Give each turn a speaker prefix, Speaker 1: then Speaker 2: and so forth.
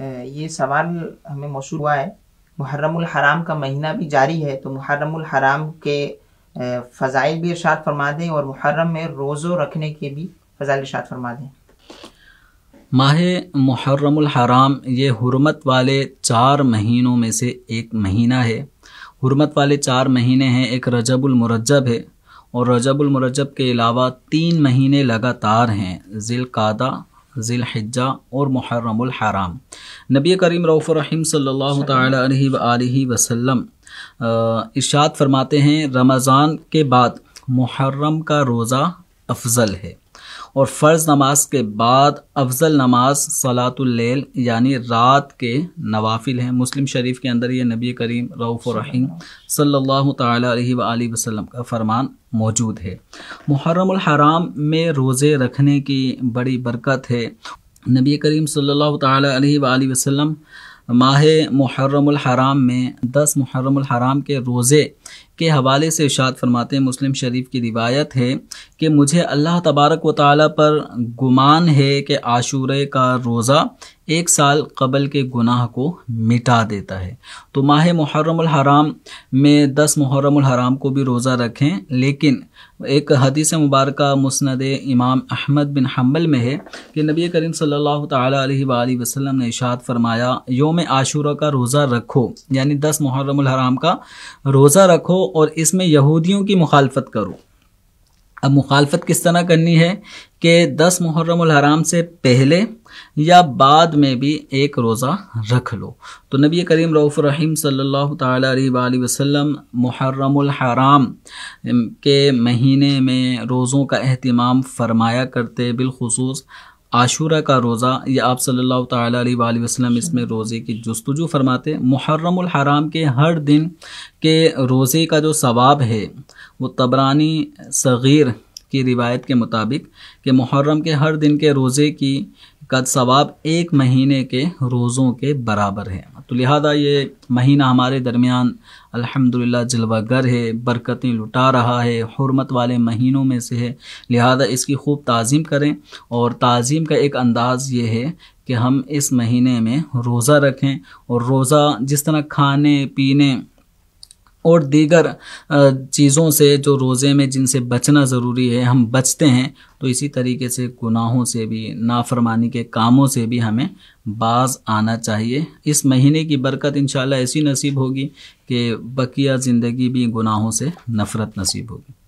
Speaker 1: ये सवाल हमें मशहूर हुआ है मुहर्रमुल हराम का महीना भी जारी है तो मुहर्रमुल हराम के फ़ाइल भी इरशाद फरमा दें और मुहर्रम में रोज़ो रखने के भी फ़ाइल इरशाद फरमा दें माह मुहर्रमुल हराम ये हरमत वाले चार महीनों में से एक महीना है हरमत वाले चार महीने हैं एक रजबुलमरजब है और रजबुलमरजब के अलावा तीन महीने लगातार हैं ज़िलकादा ज़िलहिज्जा और मुहर्रमुल हराम नबी करीम रऊफ़रम सल्ला वसम इर्शाद फरमाते हैं रमज़ान के बाद मुहर्रम का रोज़ा अफजल है और फ़र्ज़ नमाज के बाद अफजल नमाज सलातुल्लैल यानी रात के नवाफिल हैं मुस्लिम शरीफ के अंदर ये नबी करीम रऊफ़ रहीम सल्लल्लाहु अलैहि वसल्लम का फरमान मौजूद है मुहर्रम हराम में रोज़े रखने की बड़ी बरकत है नबी करीम सल्लल्लाहु अलैहि वसल्लम माह मुहर्रम हराम में दस मुहर्रम हराम के रोज़े के हवाले से इशाद फरमाते हैं मुस्लिम शरीफ की रिवायत है कि मुझे अल्लाह तबारक व ताली पर गुमान है कि आशूरे का रोज़ा एक साल कबल के गुनाह को मिटा देता है तो माह मुहरम हराम में दस मुहर्रम हराम को भी रोज़ा रखें लेकिन एक हदीस मुबारक मुस्ंद इमाम अहमद बिन हम्बल में है कि नबी करीम सल्लल्लाहु अलैहि सल्ला वसल्लम ने इशात फरमाया योम आशूरा का रोज़ा रखो यानी दस मुहर्रम हराम का रोज़ा रख रखो और इसमें यहूदियों की मुखालफत करो अब मुखालफत किस तरह करनी है कि दस मुहर्रम हराम से पहले या बाद में भी एक रोज़ा रख लो तो नबी करीम रऊफ़ रहीम सल्लल्लाहु अलैहि वसल्लम मुहर्रम हराम के महीने में रोज़ों का अहतमाम फरमाया करते बिलखसूस आशूरा का रोज़ा या आप सल्लल्लाहु अलैहि वसल्लम इसमें रोज़े की जस्तजू फरमाते मुहर्रम हराम के हर दिन के रोज़े का जो सवाब है वो तबरानी सग़ीर की रिवायत के मुताबिक कि मुहर्रम के हर दिन के रोज़े की का सवाब एक महीने के रोज़ों के बराबर है तो लिहाजा ये महीना हमारे दरमियान अल्हम्दुलिल्लाह जलवागर है बरकतें लुटा रहा है हरमत वाले महीनों में से है लिहाजा इसकी खूब तज़ीम करें और तज़ीम का एक अंदाज़ ये है कि हम इस महीने में रोज़ा रखें और रोज़ा जिस तरह खाने पीने और दीगर चीज़ों से जो रोज़े में जिनसे बचना ज़रूरी है हम बचते हैं तो इसी तरीके से गुनाहों से भी नाफरमानी के कामों से भी हमें बाज आना चाहिए इस महीने की बरकत इन ऐसी नसीब होगी कि बकिया ज़िंदगी भी गुनाहों से नफ़रत नसीब होगी